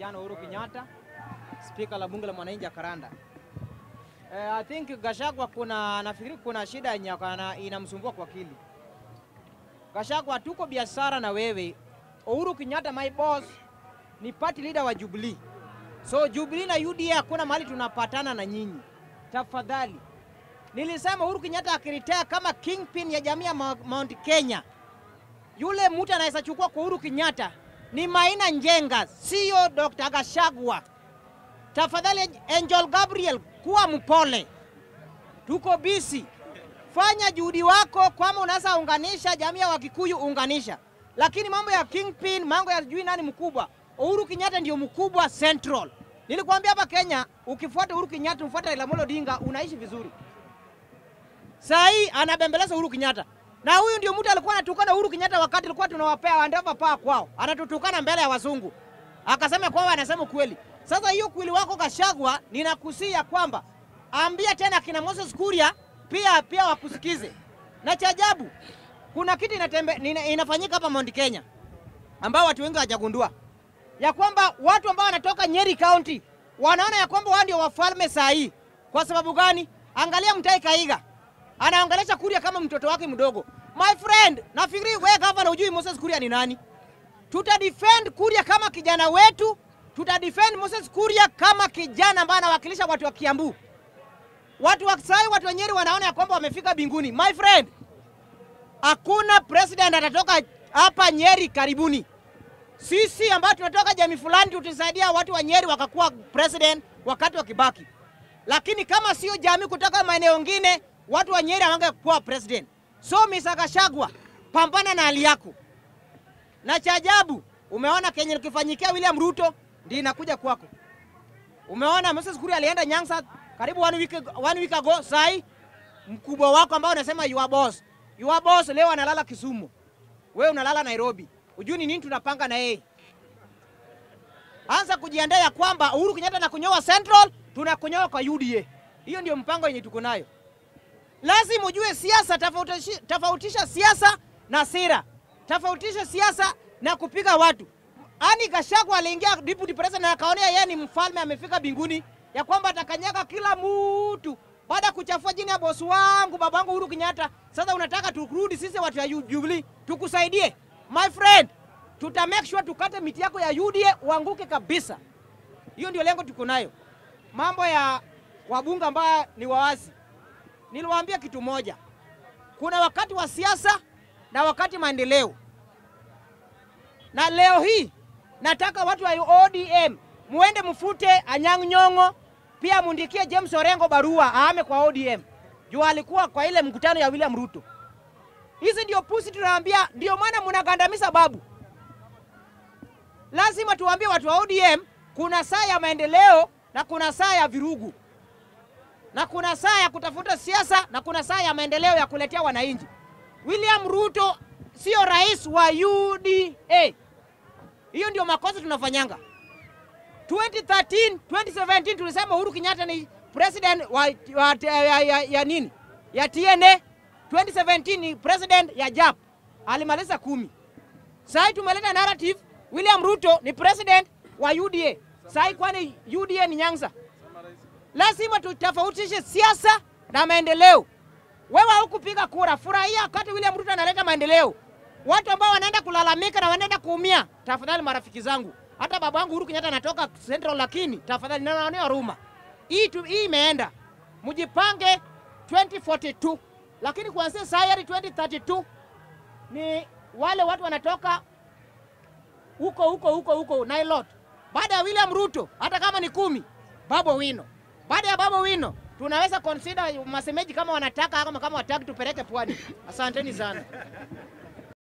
Kijana Uhuru Kenyatta, spika la bunge la mwananchi akaranda Uh, eh, I think Gashagwa kuna nafikiri kuna shida yenye inamsumbua kwa akili. Gashagwa, tuko biashara na wewe. Uhuru Kenyatta my boss ni party leader wa Jubilee. So Jubilee na UDA hakuna mahali tunapatana na nyinyi. Tafadhali. Nilisema Uhuru Kenyatta akiritea kama kingpin ya jamii ya Mount Kenya. Yule mtu anaweza chukua kwa Uhuru Kenyatta ni Maina Njenga, sio e Dr. Gashagwa. Tafadhali Angel Gabriel, kuwa mpole, tuko bisi. Fanya juhudi wako, kwama unaweza unganisha jamii ya Wakikuyu unganisha, lakini mambo ya kingpin, mambo ya jui nani mkubwa, Uhuru Kenyatta ndio mkubwa Central. Nilikwambia hapa Kenya, ukifuata Uhuru Kenyatta, ufuata Raila Odinga, unaishi vizuri. Sahii anabembeleza Uhuru Kenyatta. Na huyu ndio mtu alikuwa anatukana Uhuru Kenyatta wakati alikuwa tunawapea wandeva paa kwao, anatutukana mbele ya wazungu akasema kwamba anasema kweli. Sasa hiyo kweli wako Kashagwa, ninakusia kwamba ambia tena kina Moses Kuria pia pia wakusikize. Na cha ajabu kuna kitu inatembe, ina, inafanyika hapa Mount Kenya ambao watu wengi hawajagundua ya kwamba watu ambao wanatoka Nyeri County wanaona ya kwamba wao ndio wafalme saa hii. Kwa sababu gani? Angalia Mutahi Kahiga anaongelesha Kuria kama mtoto wake mdogo. My friend, nafikiri wewe gavana hujui Moses Kuria ni nani. Tuta defend Kuria kama kijana wetu, tuta defend Moses Kuria kama kijana ambaye anawakilisha watu wa Kiambu. Watu wa Kisai, watu wa Nyeri wanaona ya kwamba wamefika binguni. My friend, hakuna president atatoka hapa Nyeri karibuni. Sisi ambao tunatoka jamii fulani tutasaidia watu wa Nyeri wakakuwa president wakati wa Kibaki, lakini kama sio jamii kutoka maeneo mengine watu wa Nyeri hawangekuwa president. So Mr. Gachagua, pambana na hali yako. Na cha ajabu, umeona kenye kifanyikia William Ruto ndio inakuja kwako. Umeona Moses Kuri alienda Nyanza karibu one week, one week ago, sai mkubwa wako ambao unasema you are boss. You are boss leo analala Kisumu. Wewe unalala Nairobi. Ujui ni nini tunapanga na yeye? Anza kujiandaa kwamba Uhuru Kenyatta kunyoa Central, tunakunyoa kwa UDA. Hiyo ndio mpango yenye tuko nayo lazima ujue siasa, tofautisha, tofautisha siasa na sira, tofautisha siasa na kupiga watu. Ani Gachagua aliingia deputy president na akaonea yeye ni mfalme amefika binguni, ya kwamba atakanyaga kila mtu baada ya kuchafua jina ya bosi wangu babangu Uhuru Kenyatta. Sasa unataka turudi sisi watu ya Jubilee tukusaidie? My friend, tuta make sure tukate miti yako ya UDA uanguke kabisa. Hiyo ndio lengo tuko nayo. Mambo ya wabunge ambao ni wawazi, niliwaambia kitu moja, kuna wakati wa siasa na wakati maendeleo, na leo hii nataka watu wa ODM muende mfute Anyang' Nyong'o, pia mundikie James Orengo barua ahame kwa ODM juu alikuwa kwa ile mkutano ya William Ruto. Hizi ndio pusi tunaambia, ndio maana mnagandamisa babu. Lazima tuwaambie watu wa ODM kuna saa ya maendeleo na kuna saa ya virugu na kuna saa ya kutafuta siasa na kuna saa ya maendeleo ya kuletea wananchi. William Ruto sio rais wa UDA. Hiyo ndio makosa tunafanyanga. 2013, 2017 tulisema Uhuru Kenyatta ni president wa, wa, ya, ya, ya nini ya TNA. 2017 ni president ya JAP, alimaliza kumi. Sasa tumeleta narrative William Ruto ni president wa UDA. Sasa kwani UDA ni Nyanza? Lazima tutofautishe siasa na maendeleo. Wewe haukupiga kura, furahia wakati William Ruto analeta maendeleo. Watu ambao wanaenda kulalamika na wanaenda kuumia, tafadhali marafiki zangu, hata baba wangu Uhuru Kenyatta anatoka Central, lakini tafadhali ninaonea huruma. Hii tu, hii imeenda, mjipange 2042 lakini kuanzia sayari 2032 ni wale watu wanatoka huko huko huko huko Nailot baada ya William Ruto, hata kama ni kumi, Babu Wino baada ya Babu Wino tunaweza consider masemeji kama wanataka ama kama wataki tupeleke pwani. Asanteni sana.